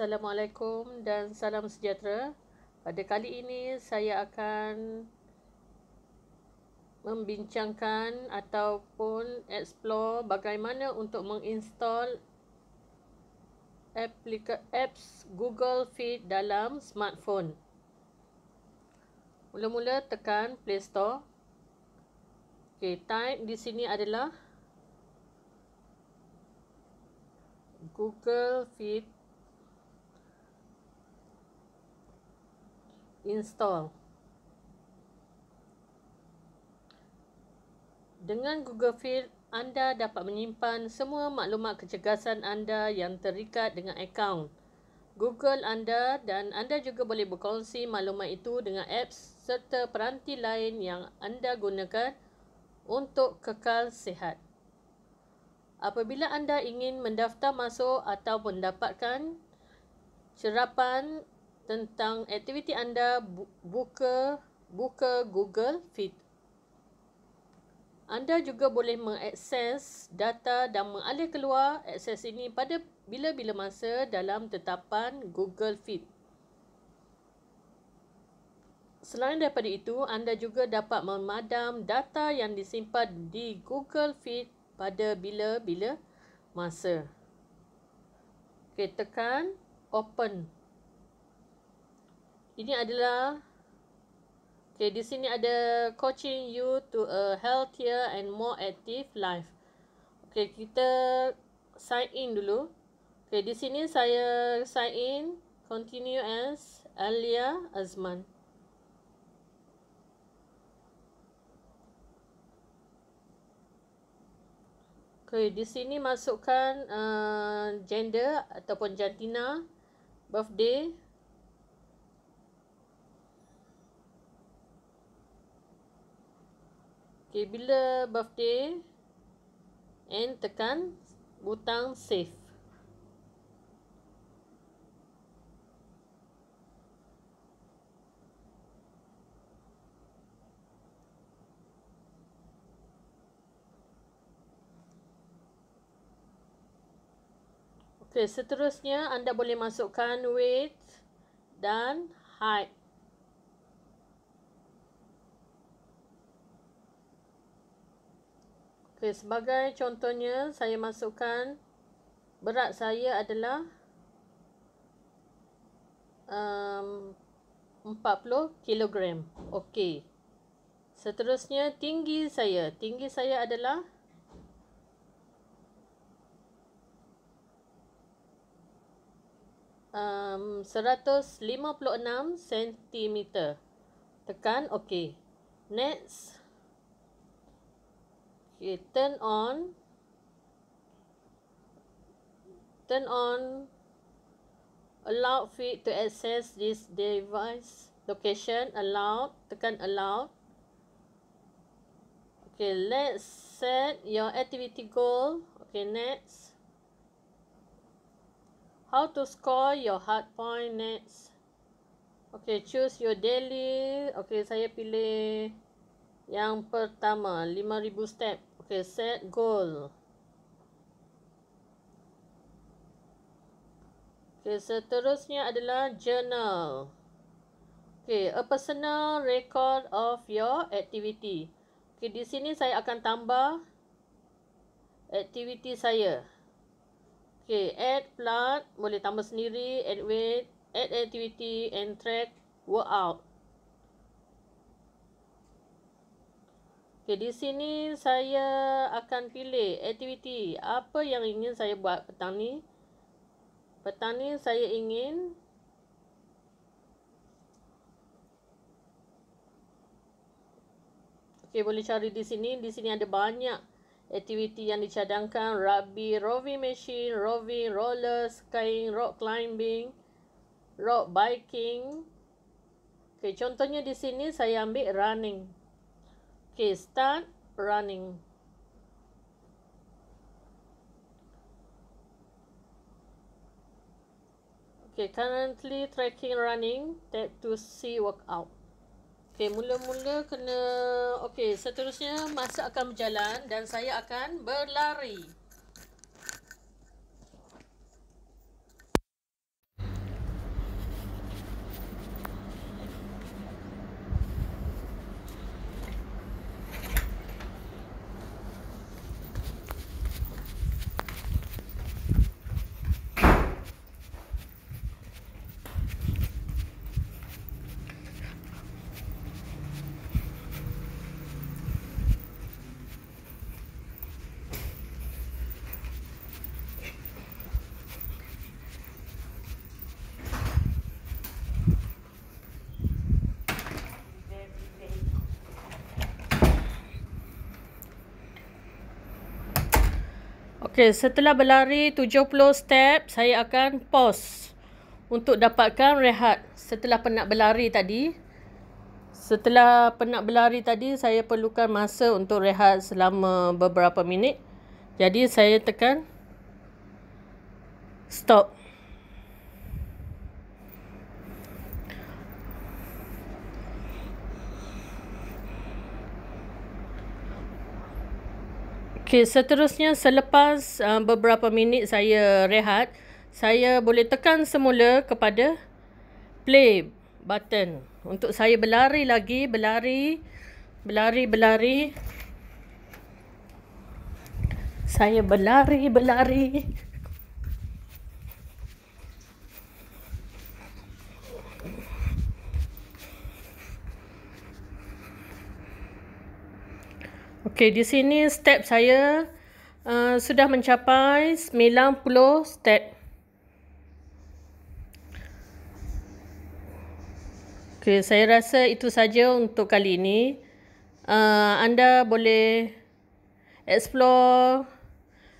Assalamualaikum dan salam sejahtera. Pada kali ini saya akan membincangkan ataupun explore bagaimana untuk menginstall aplikasi apps Google Fit dalam smartphone. Mula-mula tekan Play Store. Okey, type di sini adalah Google Fit install. Dengan Google Fill, anda dapat menyimpan semua maklumat kecergasan anda yang terikat dengan akaun Google anda dan anda juga boleh berkongsi maklumat itu dengan apps serta peranti lain yang anda gunakan untuk kekal sihat. Apabila anda ingin mendaftar masuk atau mendapatkan cerapan tentang aktiviti anda buka buka Google Fit. Anda juga boleh mengakses data dan mengalih keluar akses ini pada bila-bila masa dalam tetapan Google Fit. Selain daripada itu, anda juga dapat memadam data yang disimpan di Google Fit pada bila-bila masa. Okay, tekan open. Ini adalah Okay, di sini ada coaching you to a healthier and more active life. Okay, kita sign in dulu. Okay, di sini saya sign in continue as Alia Azman. Okay, di sini masukkan uh, gender ataupun jantina, birthday, Okay, bila birthday and tekan butang save. Okay, seterusnya anda boleh masukkan weight dan height. Okey, sebagai contohnya saya masukkan berat saya adalah um, 40 kilogram. Okey. Seterusnya tinggi saya. Tinggi saya adalah um, 156 cm. Tekan okey. Next Okay, turn on. Turn on. Allow feed to access this device location. Allow. Tekan allow. Okay, let's set your activity goal. Okay, next. How to score your hard point next. Okay, choose your daily. Okay, saya pilih yang pertama, 5000 step. Okay, set goal. Okay, seterusnya adalah journal. Okay, a personal record of your activity. Okay, di sini saya akan tambah activity saya. Okay, add plot, boleh tambah sendiri, add weight, add activity and track workout. Okey, di sini saya akan pilih aktiviti apa yang ingin saya buat petang ni. Petang ni saya ingin Okey, boleh cari di sini. Di sini ada banyak aktiviti yang dicadangkan, rugby, rowing machine, rowing, roller, skiing, rock climbing, rock biking. Okey, contohnya di sini saya ambil running. Okay, start running. Okay, currently tracking running. Tap to see workout. Okay, mula-mula kena... Okay, seterusnya masa akan berjalan dan saya akan berlari. Berlari. Okey, setelah berlari 70 step, saya akan pause untuk dapatkan rehat. Setelah penat berlari tadi, setelah penat berlari tadi, saya perlukan masa untuk rehat selama beberapa minit. Jadi saya tekan stop. Okey, seterusnya selepas uh, beberapa minit saya rehat, saya boleh tekan semula kepada play button untuk saya berlari lagi, berlari, berlari, berlari. Saya berlari, berlari. Okey, di sini step saya uh, sudah mencapai 90 step. Okey, saya rasa itu saja untuk kali ini. Uh, anda boleh explore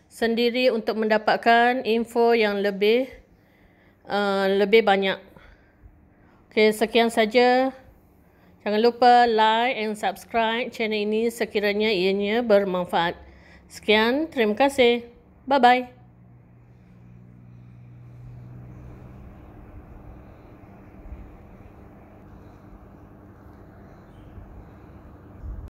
sendiri untuk mendapatkan info yang lebih uh, lebih banyak. Okey, sekian saja. Jangan lupa like and subscribe channel ini sekiranya ianya bermanfaat. Sekian, terima kasih. Bye-bye.